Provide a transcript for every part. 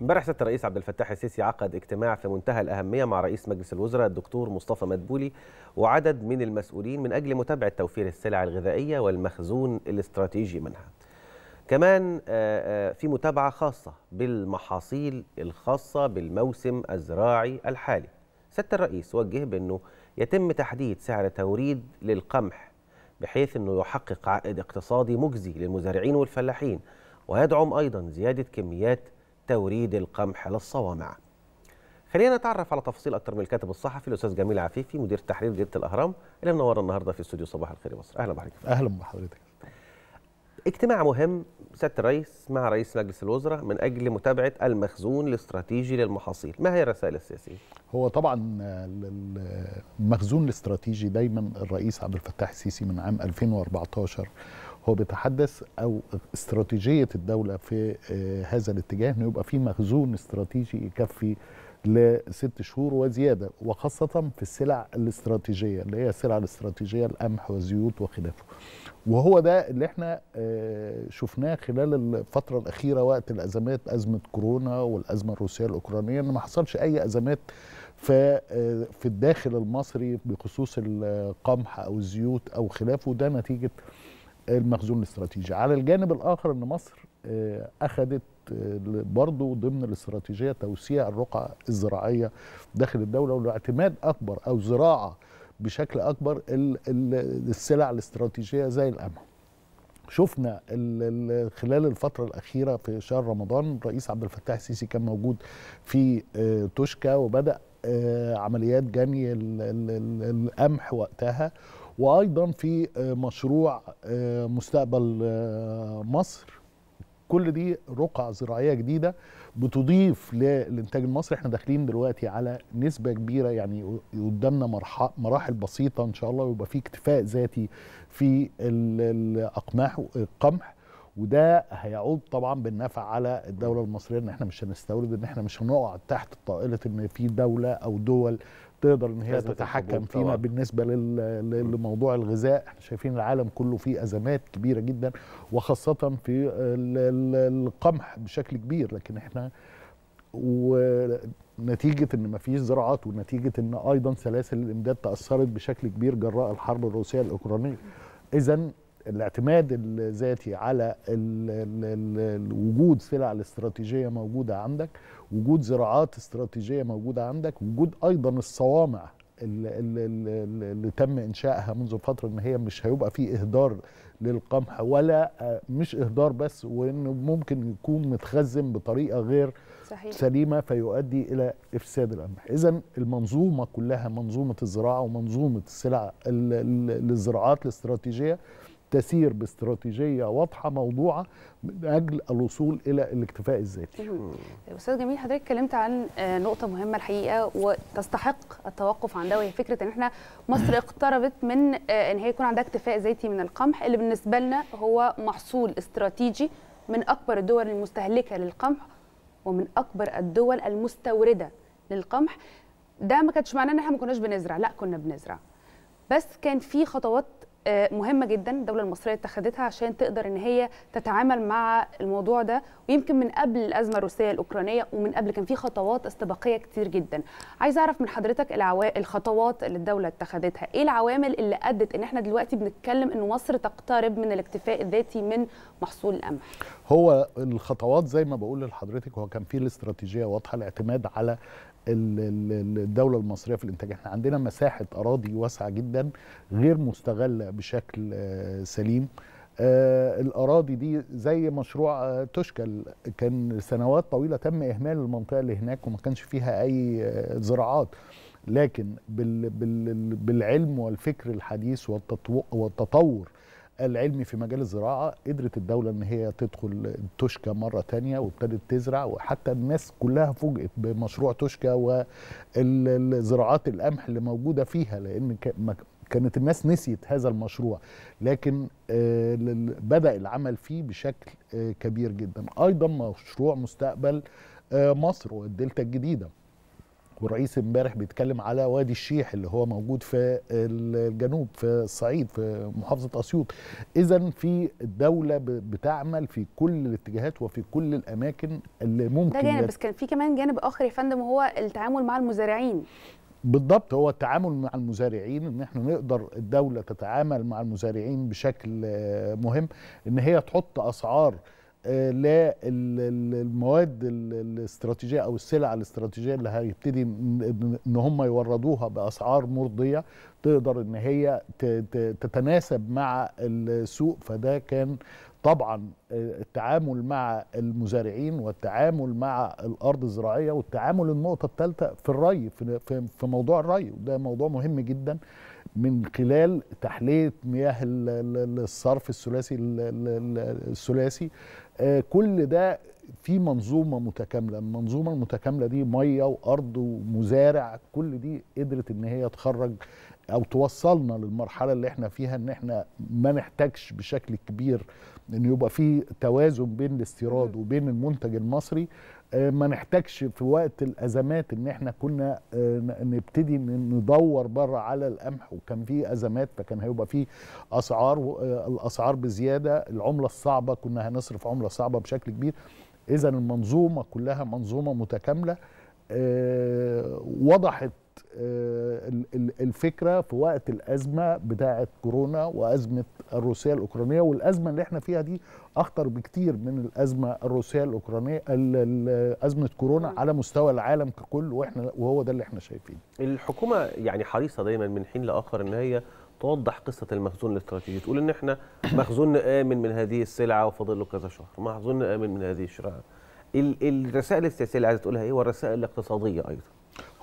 امبارح سياده الرئيس عبد الفتاح السيسي عقد اجتماع في منتهى الاهميه مع رئيس مجلس الوزراء الدكتور مصطفى مدبولي وعدد من المسؤولين من اجل متابعه توفير السلع الغذائيه والمخزون الاستراتيجي منها. كمان آه، آه، في متابعه خاصه بالمحاصيل الخاصه بالموسم الزراعي الحالي. سياده الرئيس وجه بانه يتم تحديد سعر توريد للقمح بحيث انه يحقق عائد اقتصادي مجزي للمزارعين والفلاحين ويدعم ايضا زياده كميات توريد القمح للصوامع خلينا نتعرف على تفاصيل اكتر من الكاتب الصحفي الاستاذ جميل عفيفي مدير تحرير جريده الاهرام اللي منور النهارده في استوديو صباح الخير مصر اهلا بحضرتك اهلا بحضرتك اجتماع مهم سياده الرئيس مع رئيس مجلس الوزراء من اجل متابعه المخزون الاستراتيجي للمحاصيل ما هي الرسائل السياسيه هو طبعا المخزون الاستراتيجي دايما الرئيس عبد الفتاح السيسي من عام 2014 هو بيتحدث او استراتيجيه الدوله في آه، هذا الاتجاه انه يبقى في مخزون استراتيجي يكفي لست شهور وزياده وخاصه في السلع الاستراتيجيه اللي هي السلع الاستراتيجيه القمح والزيوت وخلافه. وهو ده اللي احنا آه، شفناه خلال الفتره الاخيره وقت الازمات ازمه كورونا والازمه الروسيه الاوكرانيه ان ما حصلش اي ازمات آه، في الداخل المصري بخصوص القمح او الزيوت او خلافه ده نتيجه المخزون الاستراتيجي على الجانب الآخر أن مصر آه، أخذت آه، برضه ضمن الاستراتيجية توسيع الرقعة الزراعية داخل الدولة والاعتماد أكبر أو زراعة بشكل أكبر السلع الاستراتيجية زي القمح شفنا خلال الفترة الأخيرة في شهر رمضان الرئيس عبد الفتاح السيسي كان موجود في آه، توشكا وبدأ عمليات جني القمح وقتها وايضا في آه، مشروع آه، مستقبل آه، مصر كل دي رقع زراعيه جديده بتضيف للانتاج المصري احنا داخلين دلوقتي على نسبه كبيره يعني قدامنا مراحل بسيطه ان شاء الله ويبقى في اكتفاء ذاتي في الاقماح القمح وده هيعود طبعا بالنفع على الدوله المصريه ان احنا مش هنستورد ان احنا مش هنقع تحت طائله ان في دوله او دول تقدر ان هي تتحكم فينا طبعا. بالنسبه لموضوع الغذاء احنا شايفين العالم كله فيه ازمات كبيره جدا وخاصه في القمح بشكل كبير لكن احنا ونتيجه ان ما فيش زراعات ونتيجه ان ايضا سلاسل الامداد تاثرت بشكل كبير جراء الحرب الروسيه الاوكرانيه اذا الاعتماد الذاتي على وجود سلع الاستراتيجيه موجوده عندك وجود زراعات استراتيجيه موجوده عندك وجود ايضا الصوامع اللي تم انشائها منذ فتره ان هي مش هيبقى في اهدار للقمح ولا آه، مش اهدار بس وانه ممكن يكون متخزن بطريقه غير صحيح. سليمه فيؤدي الى افساد القمح اذا المنظومه كلها منظومه الزراعه ومنظومه السلع الزراعات الاستراتيجيه تسير باستراتيجيه واضحه موضوعه من اجل الوصول الى الاكتفاء الذاتي. استاذ جميل حضرتك اتكلمت عن آه، نقطه مهمه الحقيقه وتستحق التوقف عندها وهي فكره ان احنا مصر اقتربت من آه، ان هي يكون عندها اكتفاء ذاتي من القمح اللي بالنسبه لنا هو محصول استراتيجي من اكبر الدول المستهلكه للقمح ومن اكبر الدول المستورده للقمح ده ما كانش معناه ان احنا ما كناش بنزرع لا كنا بنزرع بس كان في خطوات آه، مهمه جدا الدوله المصريه اتخذتها عشان تقدر ان هي تتعامل مع الموضوع ده ويمكن من قبل الازمه الروسيه الاوكرانيه ومن قبل كان في خطوات استباقيه كتير جدا عايزه اعرف من حضرتك العوا... الخطوات اللي الدوله اتخذتها ايه العوامل اللي ادت ان احنا دلوقتي بنتكلم ان مصر تقترب من الاكتفاء الذاتي من محصول القمح هو الخطوات زي ما بقول لحضرتك هو كان في الاستراتيجيه واضحه الاعتماد على الدوله المصريه في الانتاج احنا عندنا مساحه اراضي واسعه جدا غير مستغله بشكل آه، سليم آه، الاراضي دي زي مشروع آه، تشكل كان سنوات طويله تم اهمال المنطقه اللي هناك وما كانش فيها اي زراعات لكن بالعلم والفكر الحديث والتطور العلمي في مجال الزراعه قدرت الدوله ان هي تدخل توشكا مره تانية وابتدت تزرع وحتى الناس كلها فوجئت بمشروع توشكا والزراعات القمح اللي موجوده فيها لان كانت الناس نسيت هذا المشروع لكن آه، بدا العمل فيه بشكل آه، كبير جدا ايضا مشروع مستقبل آه، مصر والدلتا الجديده والرئيس امبارح بيتكلم على وادي الشيح اللي هو موجود في الجنوب في الصعيد في محافظه اسيوط اذا في الدوله بتعمل في كل الاتجاهات وفي كل الاماكن اللي ممكن ده جانب بس كان في كمان جانب اخر يا فندم هو التعامل مع المزارعين بالضبط هو التعامل مع المزارعين ان احنا نقدر الدوله تتعامل مع المزارعين بشكل آه، مهم ان هي تحط اسعار للمواد الاستراتيجيه او السلع الاستراتيجيه اللي هيبتدي ان هم يوردوها باسعار مرضيه تقدر ان هي تتناسب مع السوق فده كان طبعا آه، التعامل مع المزارعين والتعامل مع الارض الزراعيه والتعامل النقطه الثالثه في الري في موضوع الري وده موضوع مهم جدا من خلال تحليه مياه الصرف الثلاثي الثلاثي آه، كل ده في منظومه متكامله المنظومه المتكامله دي ميه وارض ومزارع كل دي قدرت ان هي تخرج او توصلنا للمرحله اللي احنا فيها ان احنا ما نحتاجش بشكل كبير ان يبقى في توازن بين الاستيراد وبين المنتج المصري آه، ما نحتاجش في وقت الازمات ان احنا كنا آه، نبتدي ندور بره على القمح وكان في ازمات فكان هيبقى في اسعار آه، الاسعار بزياده العمله الصعبه كنا هنصرف عمله صعبه بشكل كبير اذا المنظومه كلها منظومه متكامله وضحت آه، الفكره في وقت الازمه بتاعه كورونا وازمه الروسيه الاوكرانيه والازمه اللي احنا فيها دي اخطر بكتير من الازمه الروسيه الاوكرانيه ازمه كورونا على مستوى العالم ككل واحنا وهو ده اللي احنا شايفينه. الحكومه يعني حريصه دايما من حين لاخر ان هي توضح قصه المخزون الاستراتيجي تقول ان احنا مخزون امن من هذه السلعه وفاضل له كذا شهر، مخزون امن من هذه الشراء الرسائل السياسيه اللي عايز تقولها ايه والرسائل الاقتصاديه ايضا؟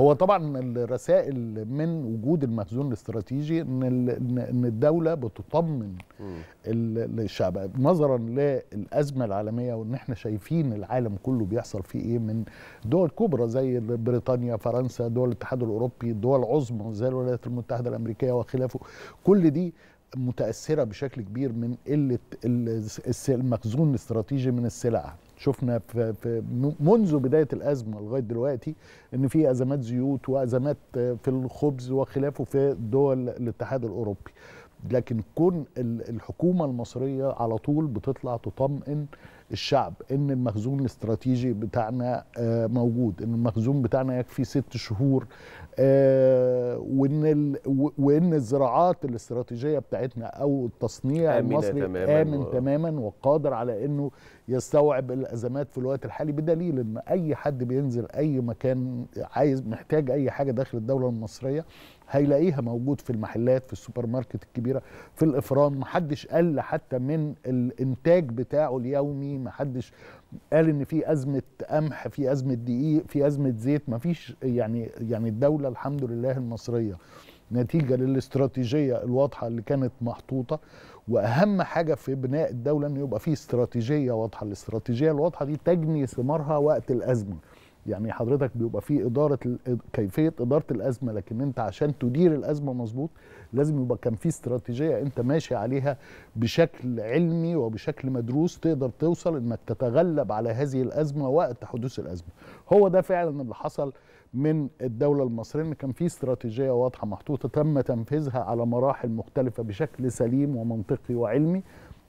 هو طبعا الرسائل من وجود المخزون الاستراتيجي ان ان الدوله بتطمن الشعب نظرا للازمه العالميه وان احنا شايفين العالم كله بيحصل فيه ايه من دول كبرى زي بريطانيا فرنسا دول الاتحاد الاوروبي دول عظمى زي الولايات المتحده الامريكيه وخلافه كل دي متاثره بشكل كبير من قله المخزون الاستراتيجي من السلع شفنا في منذ بدايه الازمه لغايه دلوقتي ان في ازمات زيوت وازمات في الخبز وخلافه في دول الاتحاد الاوروبي لكن كون الحكومه المصريه على طول بتطلع تطمئن الشعب ان المخزون الاستراتيجي بتاعنا آه، موجود ان المخزون بتاعنا يكفي ست شهور آه، وان وان الزراعات الاستراتيجيه بتاعتنا او التصنيع المصري تماماً امن و... تماما وقادر على انه يستوعب الازمات في الوقت الحالي بدليل ان اي حد بينزل اي مكان عايز محتاج اي حاجه داخل الدوله المصريه هيلاقيها موجود في المحلات في السوبر ماركت الكبيره في الافران محدش قل حتى من الانتاج بتاعه اليومي ما حدش قال ان في ازمه قمح في ازمه دقيق في ازمه زيت ما فيش يعني يعني الدوله الحمد لله المصريه نتيجه للاستراتيجيه الواضحه اللي كانت محطوطه واهم حاجه في بناء الدوله ان يبقى في استراتيجيه واضحه الاستراتيجيه الواضحه دي تجني ثمارها وقت الازمه يعني حضرتك بيبقى في اداره كيفيه اداره الازمه لكن انت عشان تدير الازمه مظبوط لازم يبقى كان في استراتيجيه انت ماشي عليها بشكل علمي وبشكل مدروس تقدر توصل انك تتغلب على هذه الازمه وقت حدوث الازمه هو ده فعلا اللي حصل من الدوله المصريه ان كان في استراتيجيه واضحه محطوطه تم تنفيذها على مراحل مختلفه بشكل سليم ومنطقي وعلمي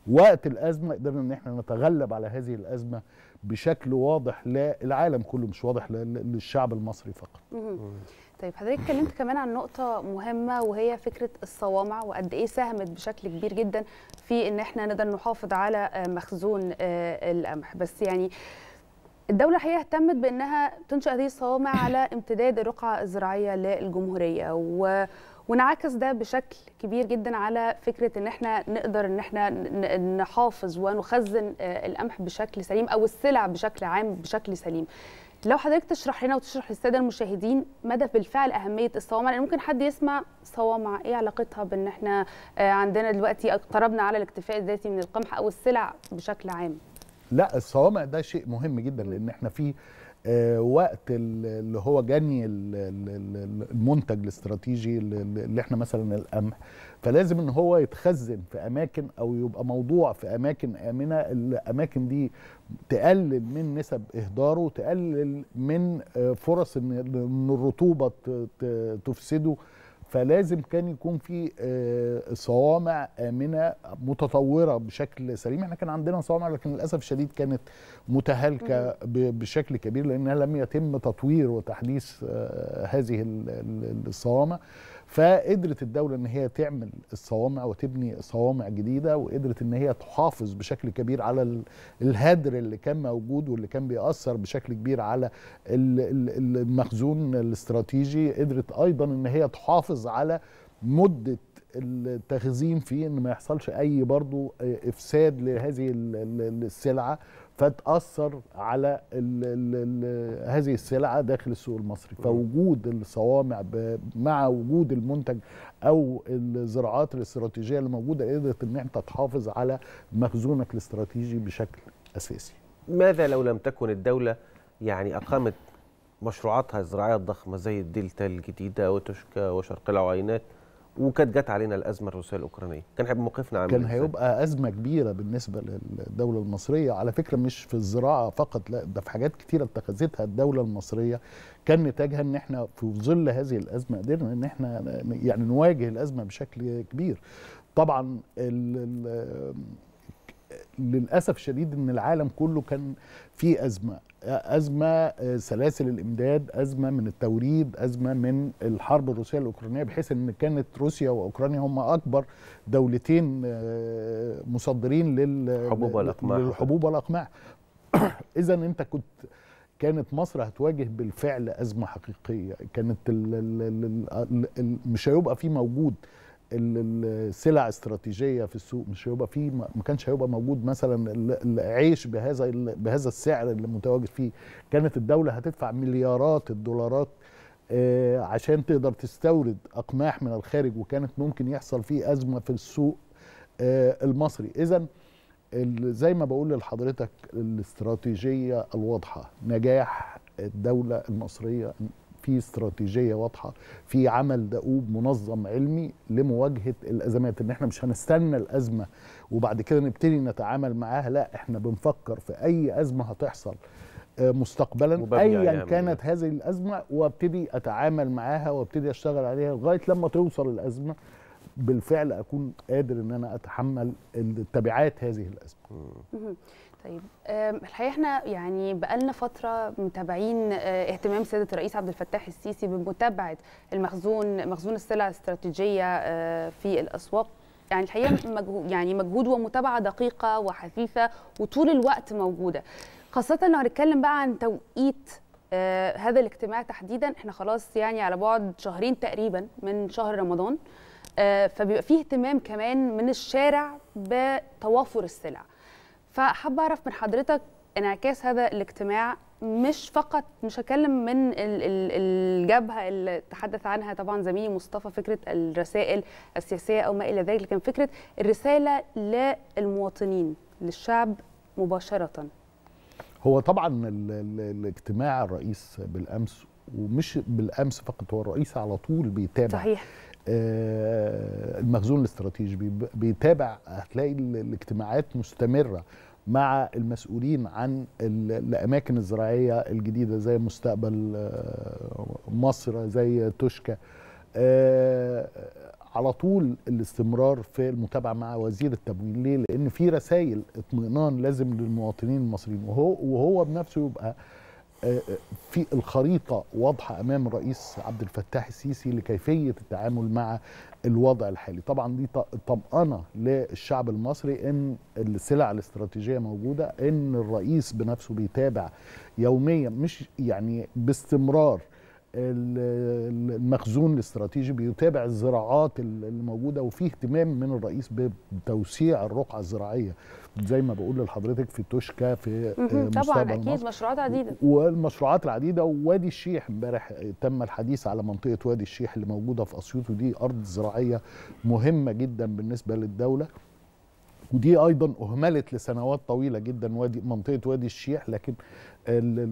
وقت الازمه قدرنا ان احنا نتغلب على هذه الازمه بشكل واضح للعالم كله مش واضح للشعب المصري فقط طيب حضرتك اتكلمت كمان عن نقطة مهمة وهي فكرة الصوامع وقد إيه ساهمت بشكل كبير جدا في إن إحنا نقدر نحافظ على آه، مخزون آه، القمح بس يعني الدولة الحقيقة اهتمت بأنها تنشأ هذه الصوامع على امتداد الرقعة الزراعية للجمهورية و وانعكس ده بشكل كبير جدا على فكره ان احنا نقدر ان احنا نحافظ ونخزن آه، القمح بشكل سليم او السلع بشكل عام بشكل سليم لو حضرتك تشرح لنا وتشرح للساده المشاهدين مدى بالفعل اهميه الصوامع لان ممكن حد يسمع صوامع ايه علاقتها بان احنا آه، عندنا دلوقتي اقتربنا على الاكتفاء الذاتي من القمح او السلع بشكل عام لا الصوامع ده شيء مهم جدا لان احنا في آه، وقت اللي هو جني المنتج الاستراتيجي اللي احنا مثلا القمح فلازم ان هو يتخزن في اماكن او يبقى موضوع في اماكن امنه الاماكن دي تقلل من نسب اهداره تقلل من آه، فرص ان الرطوبه تفسده فلازم كان يكون في آه، صوامع امنه متطوره بشكل سليم احنا كان عندنا صوامع لكن للاسف الشديد كانت متهالكه بشكل كبير لانها لم يتم تطوير وتحديث آه، هذه الصوامع فقدرت الدوله ان هي تعمل الصوامع وتبني صوامع جديده وقدرت ان هي تحافظ بشكل كبير على الهدر اللي كان موجود واللي كان بيأثر بشكل كبير على المخزون الاستراتيجي قدرت ايضا ان هي تحافظ على مده التخزين فيه ان ما يحصلش اي برضو افساد لهذه السلعه فتأثر على الـ الـ الـ هذه السلعة داخل السوق المصري فوجود الصوامع مع وجود المنتج أو الزراعات الاستراتيجية اللي موجودة قدرت أن أنت تحافظ على مخزونك الاستراتيجي بشكل أساسي ماذا لو لم تكن الدولة يعني أقامت مشروعاتها الزراعية الضخمة زي الدلتا الجديدة وتشكا وشرق العوينات وكانت جت علينا الازمه الروسيه الاوكرانيه كان هيبقى موقفنا عامل كان هيبقى ازمه كبيره بالنسبه للدوله المصريه على فكره مش في الزراعه فقط لا ده في حاجات كتيره اتخذتها الدوله المصريه كان نتاجها ان احنا في ظل هذه الازمه قدرنا ان احنا يعني نواجه الازمه بشكل كبير طبعا ال للاسف شديد ان العالم كله كان في ازمه ازمه آه، سلاسل الامداد ازمه من التوريد ازمه من الحرب الروسيه الاوكرانيه بحيث ان كانت روسيا واوكرانيا هم اكبر دولتين آه، مصدرين للحبوب والاقماع للحبوب والاقماع اذا انت كنت كانت مصر هتواجه بالفعل ازمه حقيقيه كانت مش هيبقى في موجود السلع استراتيجيه في السوق مش هيبقى فيه ما كانش هيبقى موجود مثلا العيش بهذا بهذا السعر اللي متواجد فيه كانت الدوله هتدفع مليارات الدولارات آه، عشان تقدر تستورد اقماح من الخارج وكانت ممكن يحصل فيه ازمه في السوق آه، المصري اذا زي ما بقول لحضرتك الاستراتيجيه الواضحه نجاح الدوله المصريه في استراتيجيه واضحه في عمل دؤوب منظم علمي لمواجهه الازمات ان احنا مش هنستنى الازمه وبعد كده نبتدي نتعامل معاها لا احنا بنفكر في اي ازمه هتحصل آه، مستقبلا ايا يعني كانت هذه الازمه وابتدي اتعامل معاها وابتدي اشتغل عليها لغايه لما توصل الازمه بالفعل اكون قادر ان انا اتحمل تبعات هذه الازمه. طيب الحقيقه احنا يعني بقالنا فتره متابعين آه، اهتمام سياده الرئيس عبد الفتاح السيسي بمتابعه المخزون مخزون السلع الاستراتيجيه آه، في الاسواق يعني الحقيقه مجهود يعني مجهود ومتابعه دقيقه وحثيثه وطول الوقت موجوده خاصه لو هنتكلم بقى عن توقيت آه، هذا الاجتماع تحديدا احنا خلاص يعني على بعد شهرين تقريبا من شهر رمضان آه، فبيبقى فيه اهتمام كمان من الشارع بتوافر السلع فحابه اعرف من حضرتك انعكاس هذا الاجتماع مش فقط مش هكلم من الجبهه اللي تحدث عنها طبعا زميلي مصطفى فكره الرسائل السياسيه او ما الى ذلك لكن فكره الرساله للمواطنين للشعب مباشره هو طبعا الاجتماع الرئيس بالامس ومش بالامس فقط هو الرئيس على طول بيتابع صحيح آه، المخزون الاستراتيجي بيتابع هتلاقي الاجتماعات مستمره مع المسؤولين عن الاماكن الزراعيه الجديده زي مستقبل آه، مصر زي توشكا آه، على طول الاستمرار في المتابعه مع وزير التموين ليه؟ لان في رسائل اطمئنان لازم للمواطنين المصريين وهو وهو بنفسه يبقى في الخريطة واضحة أمام الرئيس عبد الفتاح السيسي لكيفية التعامل مع الوضع الحالي طبعا دي طمأنة للشعب المصري إن السلع الاستراتيجية موجودة إن الرئيس بنفسه بيتابع يوميا مش يعني باستمرار المخزون الاستراتيجي بيتابع الزراعات الموجوده وفي اهتمام من الرئيس بتوسيع الرقعه الزراعيه زي ما بقول لحضرتك في توشكا في آه، طبعا اكيد مشروعات عديده والمشروعات العديده ووادي الشيح امبارح تم الحديث على منطقه وادي الشيح اللي موجوده في اسيوط ودي ارض زراعيه مهمه جدا بالنسبه للدوله ودي ايضا اهملت لسنوات طويله جدا وادي منطقه وادي الشيح لكن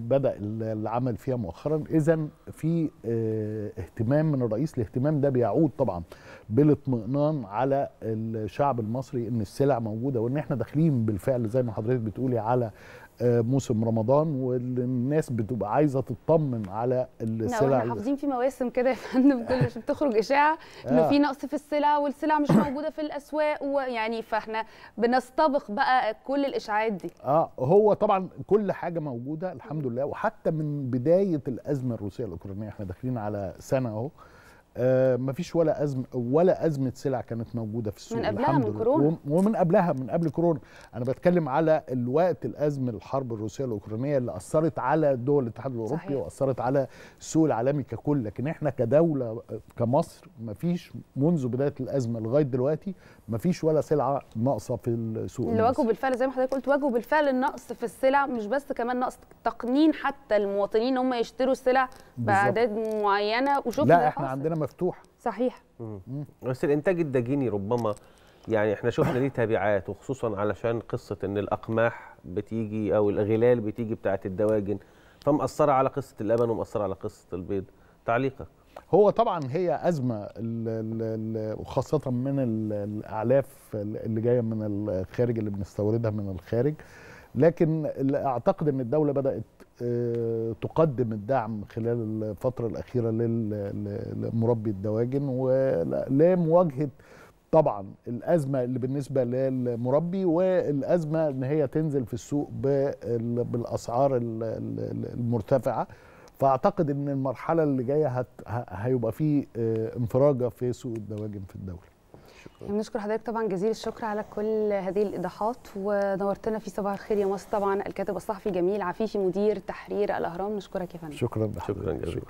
بدا العمل فيها مؤخرا اذا في آه، اهتمام من الرئيس الاهتمام ده بيعود طبعا بالاطمئنان على الشعب المصري ان السلع موجوده وان احنا داخلين بالفعل زي ما حضرتك بتقولي على موسم رمضان والناس بتبقى عايزه تطمن على السلع احنا حافظين في مواسم كده يا فندم كل شويه بتخرج اشاعه انه آه. في نقص في السلع والسلع مش موجوده في الاسواق ويعني فاحنا بنستبق بقى كل الاشاعات دي اه هو طبعا كل حاجه موجوده الحمد لله وحتى من بدايه الازمه الروسيه الاوكرانيه احنا داخلين على سنه اهو آه مفيش ولا أزمة ولا ازمه سلع كانت موجوده في السوق من قبلها الحمد من كورونا ومن قبلها من قبل كورونا انا بتكلم على الوقت الازمه الحرب الروسيه الاوكرانيه اللي اثرت على دول الاتحاد الاوروبي صحيح. واثرت على السوق العالمي ككل لكن احنا كدوله كمصر مفيش منذ بدايه الازمه لغايه دلوقتي مفيش ولا سلعه ناقصه في السوق اللي واجهوا بالفعل زي ما حضرتك قلت واجهوا بالفعل النقص في السلع مش بس كمان نقص تقنين حتى المواطنين هم يشتروا السلع باعداد معينه وشوف لا احنا عندنا مفتوحه صحيح بس الانتاج الدجيني ربما يعني احنا شفنا ليه تبعات وخصوصا علشان قصه ان الاقماح بتيجي او الغلال بتيجي بتاعه الدواجن فمأثره على قصه اللبن ومأثره على قصه البيض تعليقك هو طبعا هي ازمه وخاصه من الاعلاف اللي جايه من الخارج اللي بنستوردها من الخارج لكن اعتقد ان الدوله بدات آه، تقدم الدعم خلال الفترة الأخيرة لمربي الدواجن ولمواجهة طبعا الأزمة اللي بالنسبة للمربي والأزمة إن هي تنزل في السوق بالأسعار المرتفعة فأعتقد إن المرحلة اللي جاية هيبقى فيه آه، انفراجة في سوق الدواجن في الدولة شكرا بنشكر حضرتك طبعا جزيل الشكر على كل هذه الايضاحات ونورتنا في صباح الخير يا مصر طبعا الكاتب الصحفي جميل عفيفي مدير تحرير الاهرام نشكرك يا فندم شكرا شكرا جزيلا